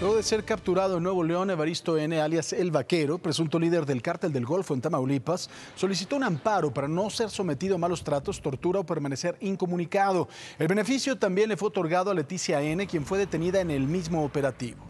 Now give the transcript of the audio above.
Luego de ser capturado en Nuevo León, Evaristo N., alias El Vaquero, presunto líder del cártel del Golfo en Tamaulipas, solicitó un amparo para no ser sometido a malos tratos, tortura o permanecer incomunicado. El beneficio también le fue otorgado a Leticia N., quien fue detenida en el mismo operativo.